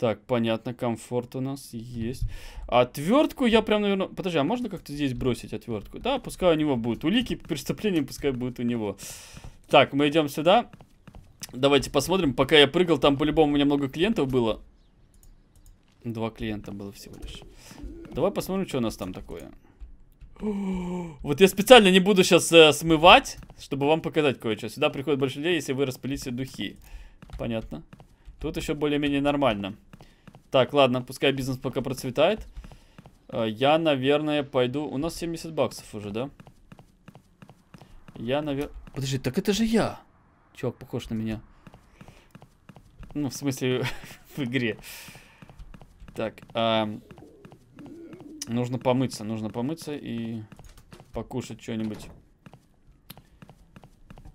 Так, понятно, комфорт у нас есть. Отвертку я прям, наверное... Подожди, а можно как-то здесь бросить отвертку? Да, пускай у него будут улики преступления, пускай будет у него. Так, мы идем сюда. Давайте посмотрим. Пока я прыгал, там по-любому у меня много клиентов было. Два клиента было всего лишь. Давай посмотрим, что у нас там такое. Вот я специально не буду сейчас э, смывать, чтобы вам показать кое-что. Сюда приходит больше людей, если вы распылите духи. Понятно. Тут еще более-менее нормально. Так, ладно, пускай бизнес пока процветает. Э, я, наверное, пойду... У нас 70 баксов уже, да? Я, наверное... Подожди, так это же я! Чувак похож на меня. Ну, в смысле, в игре. Так, а... нужно помыться, нужно помыться и покушать что-нибудь.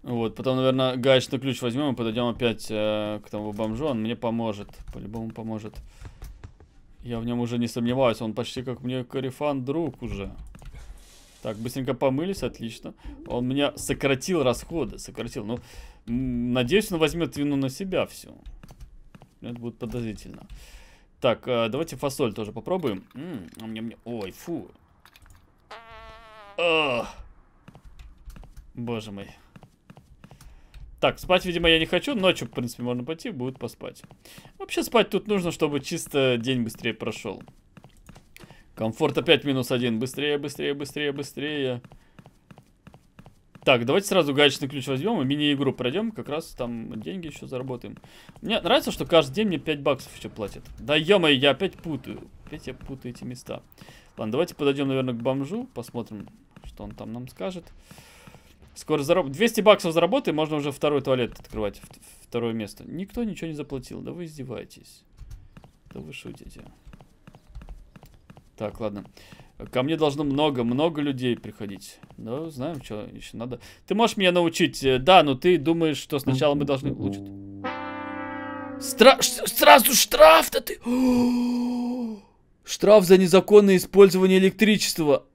Вот, потом, наверное, гаечный ключ возьмем и подойдем опять э, к тому бомжу. Он мне поможет. По-любому поможет. Я в нем уже не сомневаюсь. Он почти как мне корифан друг уже. Так, быстренько помылись, отлично. Он меня сократил расходы, сократил. Ну, надеюсь, он возьмет вину на себя всю. Это будет подозрительно. Так, э, давайте фасоль тоже попробуем. М мне, мне... Ой, фу. Ах. Боже мой. Так, спать, видимо, я не хочу. Ночью, в принципе, можно пойти, будет поспать. Вообще спать тут нужно, чтобы чисто день быстрее прошел. Комфорт опять минус один. Быстрее, быстрее, быстрее, быстрее. Так, давайте сразу гаечный ключ возьмем и мини-игру пройдем. Как раз там деньги еще заработаем. Мне нравится, что каждый день мне 5 баксов еще платят. Да ё я опять путаю. Опять я путаю эти места. Ладно, давайте подойдем, наверное, к бомжу. Посмотрим, что он там нам скажет. Скоро зараб... 200 баксов заработай, можно уже второй туалет открывать, второе место. Никто ничего не заплатил, да вы издеваетесь. Да вы шутите. Так, ладно. Ко мне должно много-много людей приходить. Ну, знаем, что еще надо. Ты можешь меня научить? Э, да, но ты думаешь, что сначала мы должны улучшить. Стра... Сразу штраф-то ты... Штраф за незаконное использование электричества.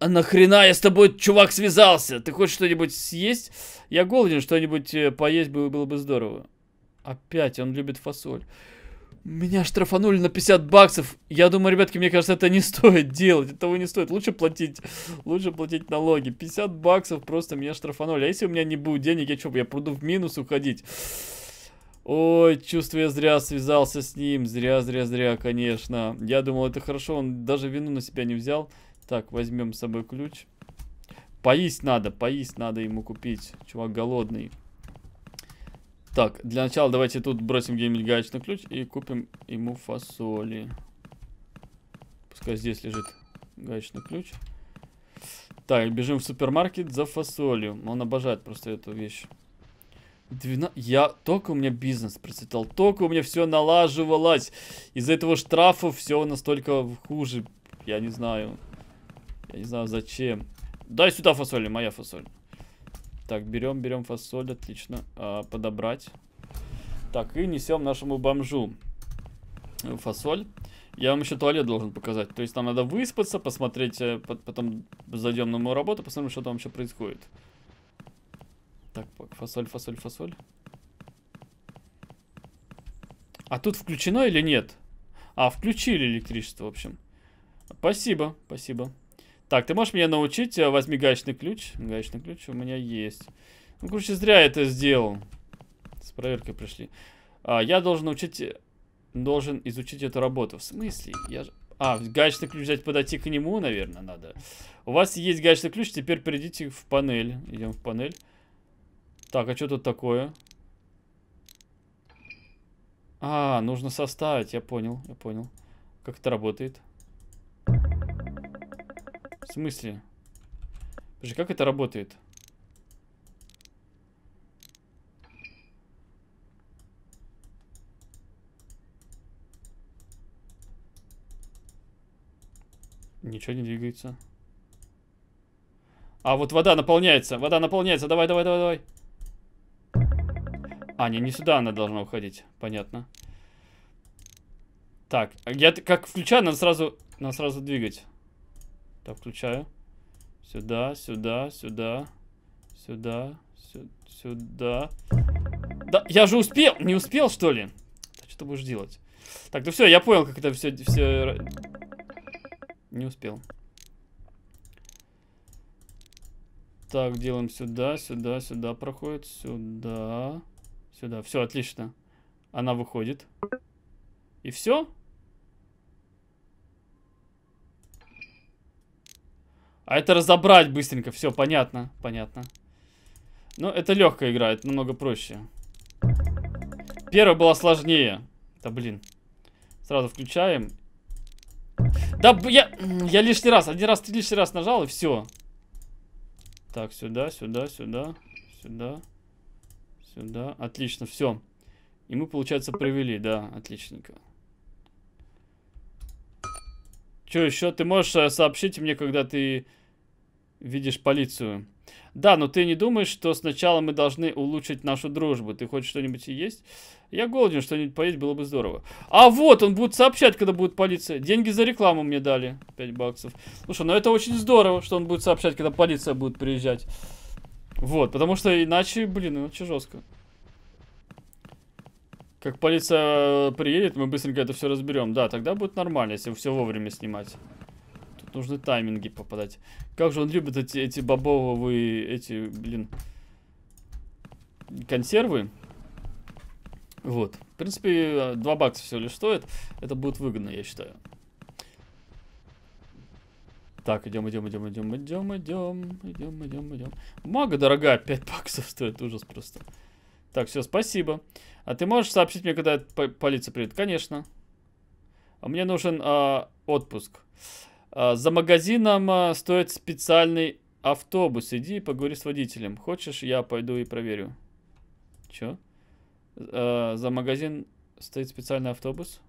А нахрена я с тобой, чувак, связался? Ты хочешь что-нибудь съесть? Я голоден, что-нибудь э, поесть было, было бы здорово. Опять, он любит фасоль. Меня штрафанули на 50 баксов. Я думаю, ребятки, мне кажется, это не стоит делать. Этого не стоит. Лучше платить, лучше платить налоги. 50 баксов просто меня штрафанули. А если у меня не будет денег, я что, я буду в минус уходить? Ой, чувствую, я зря связался с ним. Зря, зря, зря, конечно. Я думал, это хорошо. Он даже вину на себя не взял. Так, возьмем с собой ключ. Поесть надо, поесть надо ему купить. Чувак голодный. Так, для начала давайте тут бросим где-нибудь гаечный ключ и купим ему фасоли. Пускай здесь лежит гаечный ключ. Так, бежим в супермаркет за фасолью. Он обожает просто эту вещь. 12... Я... Только у меня бизнес процветал. Только у меня все налаживалось. Из-за этого штрафа все настолько хуже. Я не знаю. Я не знаю, зачем. Дай сюда фасоль, моя фасоль. Так, берем, берем фасоль, отлично. А, подобрать. Так, и несем нашему бомжу э, фасоль. Я вам еще туалет должен показать. То есть нам надо выспаться, посмотреть, э, потом зайдем на мою работу, посмотрим, что там вообще происходит. Так, фасоль, фасоль, фасоль. А тут включено или нет? А, включили электричество, в общем. Спасибо, спасибо. Так, ты можешь меня научить? Э, возьми гаечный ключ. Гаечный ключ у меня есть. Ну, короче, зря я это сделал. С проверкой пришли. А, я должен научить, Должен изучить эту работу. В смысле? Я же... А, гаечный ключ взять, подойти к нему, наверное, надо. У вас есть гаечный ключ, теперь перейдите в панель. Идем в панель. Так, а что тут такое? А, нужно составить, я понял, я понял. Как это работает? В смысле? Подожди, как это работает? Ничего не двигается. А, вот вода наполняется. Вода наполняется. Давай, давай, давай, давай. А, не, не сюда она должна уходить. Понятно. Так, я как включаю, надо сразу, надо сразу двигать. Так, включаю. Сюда, сюда, сюда, сюда, сю сюда. Да, я же успел! Не успел, что ли? Что ты будешь делать? Так, ну все, я понял, как это все... все... Не успел. Так, делаем сюда, сюда, сюда проходит, сюда, сюда. Все, отлично. Она выходит. И все? А это разобрать быстренько. Все, понятно, понятно. Ну, это легкая игра, это намного проще. Первая была сложнее. Да блин. Сразу включаем. Да я, я лишний раз, один раз, ты лишний раз нажал и все. Так, сюда, сюда, сюда, сюда, сюда. Отлично, все. И мы, получается, провели, да, отличненько. Че еще? Ты можешь э, сообщить мне, когда ты видишь полицию. Да, но ты не думаешь, что сначала мы должны улучшить нашу дружбу? Ты хочешь что-нибудь есть? Я голоден, что-нибудь поесть было бы здорово. А вот, он будет сообщать, когда будет полиция. Деньги за рекламу мне дали, 5 баксов. Слушай, ну это очень здорово, что он будет сообщать, когда полиция будет приезжать. Вот, потому что иначе, блин, иначе ну, жестко. Как полиция приедет, мы быстренько это все разберем. Да, тогда будет нормально, если все вовремя снимать. Нужны тайминги попадать. Как же он любит эти, эти бобовые, эти, блин, консервы. Вот. В принципе, 2 бакса всего лишь стоит. Это будет выгодно, я считаю. Так, идем, идем, идем, идем, идем, идем, идем, идем, идем. Мага дорогая, 5 баксов стоит, ужас просто. Так, все, спасибо. А ты можешь сообщить мне, когда полиция придет? Конечно. А мне нужен э, отпуск. А, за магазином а, стоит специальный автобус. Иди и поговори с водителем. Хочешь, я пойду и проверю. Чё? А, за магазин стоит специальный автобус?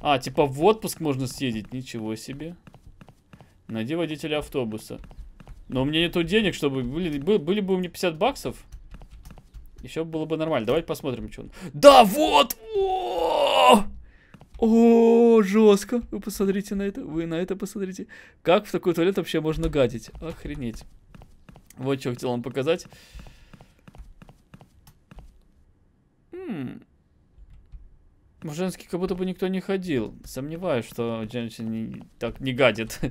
А, типа в отпуск можно съездить? Ничего себе. Найди водителя автобуса. Но у меня нету денег, чтобы... Были, были бы у меня 50 баксов, еще было бы нормально. Давайте посмотрим, что он... Да вот! О! О, жестко. Вы посмотрите на это. Вы на это посмотрите. Как в такой туалет вообще можно гадить? Охренеть. Вот что хотел вам показать. М В женский как будто бы никто не ходил. Сомневаюсь, что женщины так не гадит.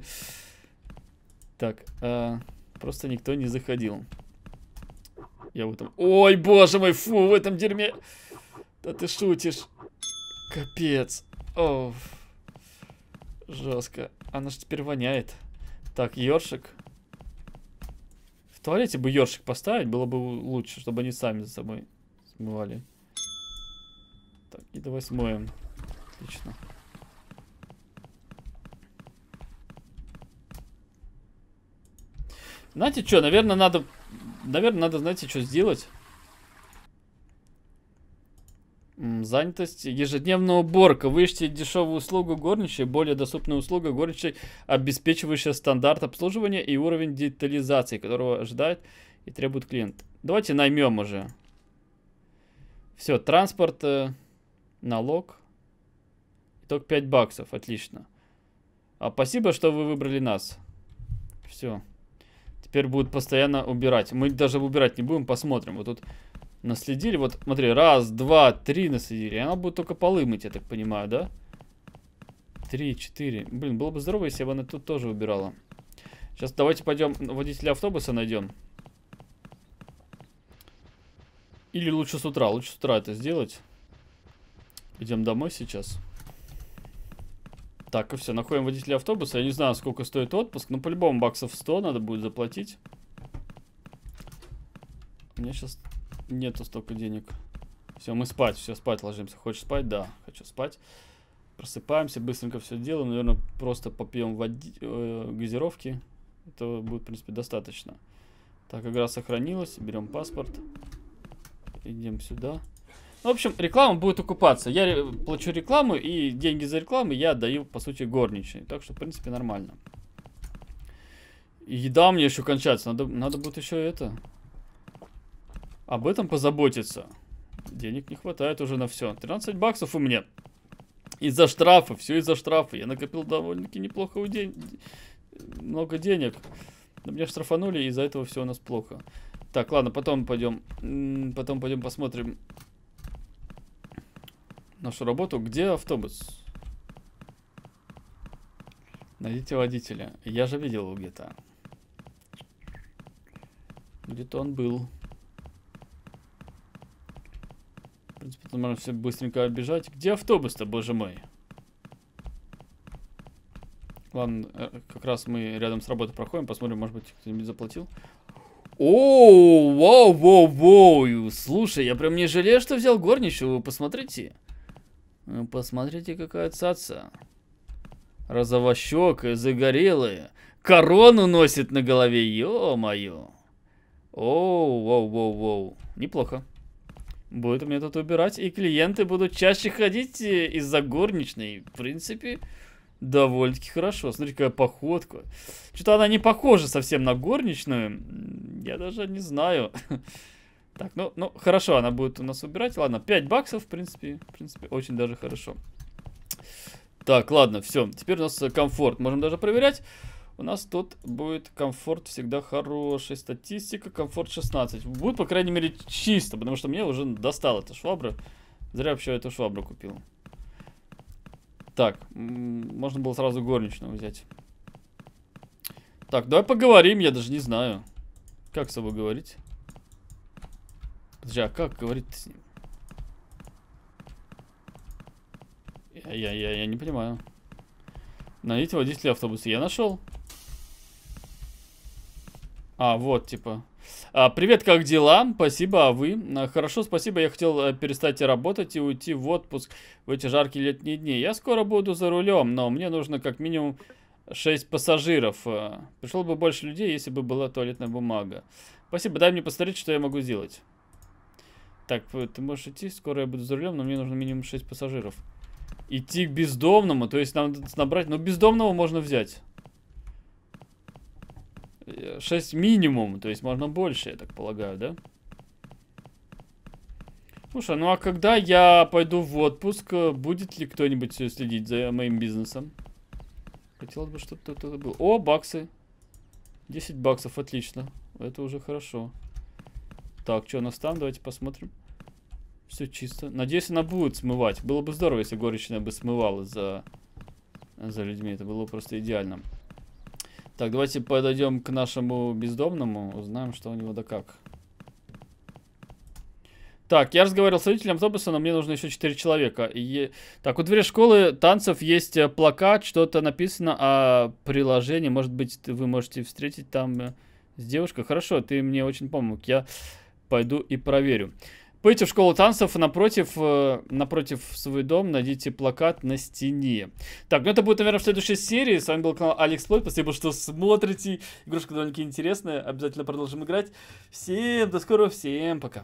Так, э, просто никто не заходил. Я в этом... Ой, боже мой, фу, в этом дерьме... Да ты шутишь. Капец. Оф, Жестко. Она же теперь воняет. Так, ёршик. В туалете бы ёршик поставить, было бы лучше, чтобы они сами за собой смывали. Так, и давай смоем. Отлично. Знаете что, наверное, надо... Наверное, надо, знаете, что сделать? Занятость. Ежедневная уборка. Вычти дешевую услугу горничной, более доступную услугу горничной, обеспечивающая стандарт обслуживания и уровень детализации, которого ожидает и требует клиент. Давайте наймем уже. Все, транспорт, э, налог. Итог 5 баксов, отлично. А спасибо, что вы выбрали нас. Все. Теперь будут постоянно убирать. Мы даже убирать не будем, посмотрим. Вот тут Наследили, вот смотри, раз, два, три наследили. И она будет только полы мыть, я так понимаю, да? Три, четыре. Блин, было бы здорово, если бы она тут тоже убирала. Сейчас давайте пойдем водителя автобуса найдем. Или лучше с утра. Лучше с утра это сделать. Идем домой сейчас. Так, и все, находим водителя автобуса. Я не знаю, сколько стоит отпуск, но по-любому баксов 100 надо будет заплатить. Мне сейчас Нету столько денег. Все, мы спать, все, спать ложимся. Хочешь спать? Да, хочу спать. Просыпаемся, быстренько все делаем. Наверное, просто попьем води... Э, газировки. Это будет, в принципе, достаточно. Так, игра сохранилась. Берем паспорт. Идем сюда. Ну, в общем, реклама будет окупаться. Я плачу рекламу, и деньги за рекламу я даю по сути, горничной. Так что, в принципе, нормально. Еда мне еще кончается. Надо, надо будет еще это об этом позаботиться. Денег не хватает уже на все. 13 баксов у меня. Из-за штрафа, все из-за штрафа. Я накопил довольно-таки неплохо у день... много денег. Но меня штрафанули, и из-за этого все у нас плохо. Так, ладно, потом пойдем. Потом пойдем посмотрим нашу работу. Где автобус? Найдите водителя. Я же видел его где-то. Где-то он был. тут можно все быстренько оббежать. Где автобус-то, боже мой? Ладно, э, как раз мы рядом с работой проходим. Посмотрим, может быть, кто-нибудь заплатил. О, вау, вау, вау. Слушай, я прям не жалею, что взял горничную. Вы посмотрите. Вы ну, посмотрите, какая цаца. Розовощекая, загорелая. Корону носит на голове, ё-моё. Оу, вау, вау, вау! Неплохо. Будет мне тут убирать, и клиенты будут чаще ходить э, из-за горничной. В принципе, довольно-таки хорошо. Смотри, какая походка. Что-то она не похожа совсем на горничную. Я даже не знаю. Так, ну, ну, хорошо, она будет у нас убирать. Ладно, 5 баксов, в принципе, в принципе, очень даже хорошо. Так, ладно, все. Теперь у нас э, комфорт. Можем даже проверять. У нас тут будет комфорт всегда хороший. Статистика, комфорт 16. Будет, по крайней мере, чисто, потому что мне уже достала эта швабра. Зря вообще эту швабру купил. Так, можно было сразу горничного взять. Так, давай поговорим, я даже не знаю. Как с тобой говорить? Подожди, а как говорить с ним? Я, я, я, я не понимаю. Найдите водителя автобуса. Я нашел. А, вот, типа. А, привет, как дела? Спасибо, а вы? А, хорошо, спасибо. Я хотел э, перестать работать и уйти в отпуск в эти жаркие летние дни. Я скоро буду за рулем, но мне нужно как минимум 6 пассажиров. А, пришло бы больше людей, если бы была туалетная бумага. Спасибо, дай мне посмотреть, что я могу сделать. Так, э, ты можешь идти, скоро я буду за рулем, но мне нужно минимум 6 пассажиров. Идти к бездомному, то есть нам надо набрать... Ну бездомного можно взять. 6 э, минимум, то есть можно больше, я так полагаю, да? Слушай, ну а когда я пойду в отпуск, э, будет ли кто-нибудь э, следить за моим бизнесом? Хотелось бы, чтобы кто-то был. О, баксы. 10 баксов, отлично. Это уже хорошо. Так, что у нас там? Давайте посмотрим. Все чисто. Надеюсь, она будет смывать. Было бы здорово, если горечная бы смывала за, за людьми. Это было просто идеально. Так, давайте подойдем к нашему бездомному, узнаем, что у него да как. Так, я разговаривал с водителем автобуса, но мне нужно еще 4 человека. И... Так, у двери школы танцев есть э, плакат, что-то написано о приложении. Может быть, вы можете встретить там э, с девушкой. Хорошо, ты мне очень помог. Я пойду и проверю. Пойдите в школу танцев напротив, э, напротив свой дом, найдите плакат на стене. Так, ну это будет, наверное, в следующей серии. С вами был канал Алекс Плой. Спасибо, что смотрите. Игрушка довольно-таки интересная. Обязательно продолжим играть. Всем до скорого, всем пока.